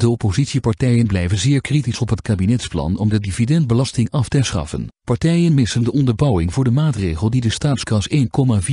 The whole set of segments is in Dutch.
De oppositiepartijen blijven zeer kritisch op het kabinetsplan om de dividendbelasting af te schaffen. Partijen missen de onderbouwing voor de maatregel die de staatskas 1,4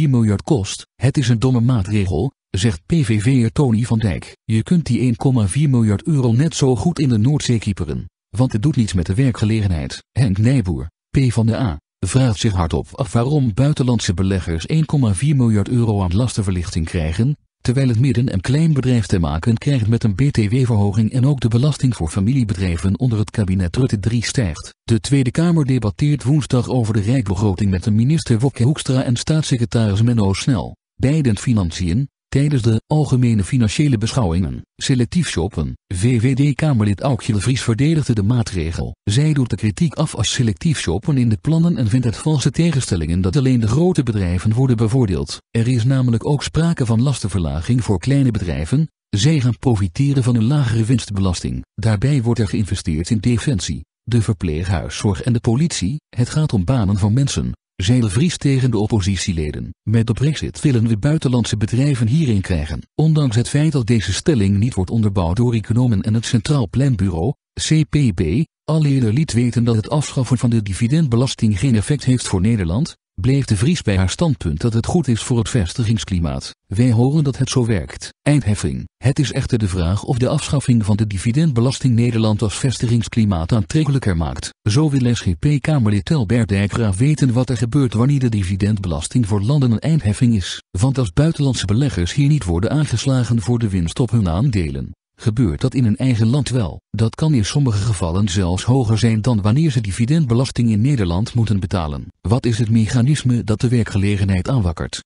miljard kost. Het is een domme maatregel, zegt PVV'er Tony van Dijk. Je kunt die 1,4 miljard euro net zo goed in de Noordzee kieperen, want het doet niets met de werkgelegenheid. Henk Nijboer, P van de A vraagt zich hardop af waarom buitenlandse beleggers 1,4 miljard euro aan lastenverlichting krijgen, terwijl het midden- en kleinbedrijf te maken krijgt met een btw-verhoging en ook de belasting voor familiebedrijven onder het kabinet Rutte 3 stijgt. De Tweede Kamer debatteert woensdag over de rijkbegroting met de minister Wokke Hoekstra en staatssecretaris Menno Snel. Beiden Financiën, Tijdens de Algemene Financiële Beschouwingen, selectief shoppen, VVD-Kamerlid Aukje de Vries verdedigde de maatregel. Zij doet de kritiek af als selectief shoppen in de plannen en vindt het valse tegenstellingen dat alleen de grote bedrijven worden bevoordeeld. Er is namelijk ook sprake van lastenverlaging voor kleine bedrijven, zij gaan profiteren van een lagere winstbelasting. Daarbij wordt er geïnvesteerd in defensie, de verpleeghuiszorg en de politie. Het gaat om banen van mensen, Zeil vries tegen de oppositieleden. Met de brexit willen we buitenlandse bedrijven hierin krijgen. Ondanks het feit dat deze stelling niet wordt onderbouwd door economen en het Centraal Planbureau, CPB, al eerder liet weten dat het afschaffen van de dividendbelasting geen effect heeft voor Nederland, bleef de Vries bij haar standpunt dat het goed is voor het vestigingsklimaat. Wij horen dat het zo werkt. Eindheffing. Het is echter de vraag of de afschaffing van de dividendbelasting Nederland als vestigingsklimaat aantrekkelijker maakt. Zo wil SGP-Kamerlid Telbert Dijkgraaf weten wat er gebeurt wanneer de dividendbelasting voor landen een eindheffing is. Want als buitenlandse beleggers hier niet worden aangeslagen voor de winst op hun aandelen, Gebeurt dat in een eigen land wel, dat kan in sommige gevallen zelfs hoger zijn dan wanneer ze dividendbelasting in Nederland moeten betalen. Wat is het mechanisme dat de werkgelegenheid aanwakkert?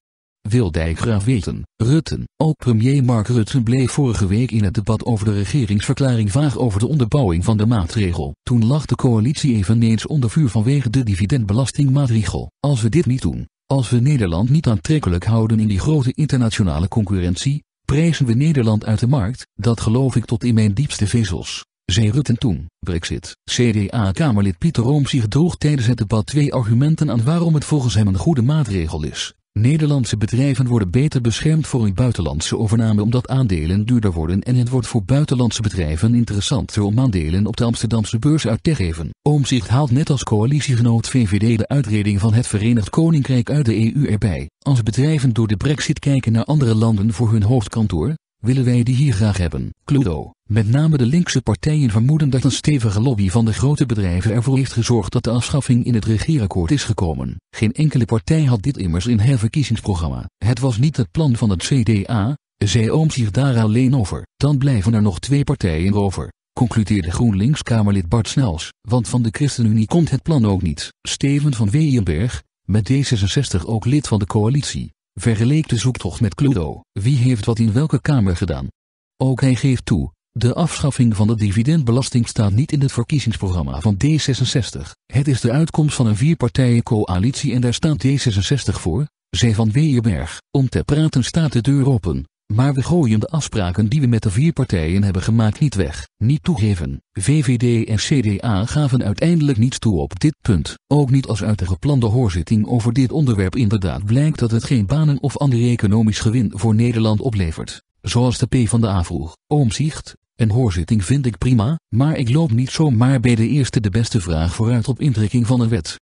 Wil graag weten, Rutten, ook premier Mark Rutte bleef vorige week in het debat over de regeringsverklaring vaag over de onderbouwing van de maatregel. Toen lag de coalitie eveneens onder vuur vanwege de dividendbelastingmaatregel. Als we dit niet doen, als we Nederland niet aantrekkelijk houden in die grote internationale concurrentie, prijzen we Nederland uit de markt, dat geloof ik tot in mijn diepste vezels. Zei Rutten toen, Brexit. CDA-Kamerlid Pieter zich gedroeg tijdens het debat twee argumenten aan waarom het volgens hem een goede maatregel is. Nederlandse bedrijven worden beter beschermd voor een buitenlandse overname omdat aandelen duurder worden en het wordt voor buitenlandse bedrijven interessanter om aandelen op de Amsterdamse beurs uit te geven. Oomzicht haalt net als coalitiegenoot VVD de uitreding van het Verenigd Koninkrijk uit de EU erbij. Als bedrijven door de brexit kijken naar andere landen voor hun hoofdkantoor, willen wij die hier graag hebben. Cluedo. Met name de linkse partijen vermoeden dat een stevige lobby van de grote bedrijven ervoor heeft gezorgd dat de afschaffing in het regeerakkoord is gekomen. Geen enkele partij had dit immers in haar verkiezingsprogramma. Het was niet het plan van het CDA, zij oomt zich daar alleen over. Dan blijven er nog twee partijen over concludeerde GroenLinks-Kamerlid Bart Snels, want van de ChristenUnie komt het plan ook niet. Steven van Weyenberg, met D66 ook lid van de coalitie, Vergeleek de zoektocht met Cluedo, wie heeft wat in welke kamer gedaan. Ook hij geeft toe, de afschaffing van de dividendbelasting staat niet in het verkiezingsprogramma van D66. Het is de uitkomst van een vierpartijencoalitie coalitie en daar staat D66 voor, zei Van Weerberg. Om te praten staat de deur open. Maar we gooien de afspraken die we met de vier partijen hebben gemaakt niet weg, niet toegeven. VVD en CDA gaven uiteindelijk niets toe op dit punt. Ook niet als uit de geplande hoorzitting over dit onderwerp inderdaad blijkt dat het geen banen of ander economisch gewin voor Nederland oplevert. Zoals de P van de a vroeg, Oomzicht, een hoorzitting vind ik prima, maar ik loop niet zomaar bij de eerste de beste vraag vooruit op intrekking van een wet.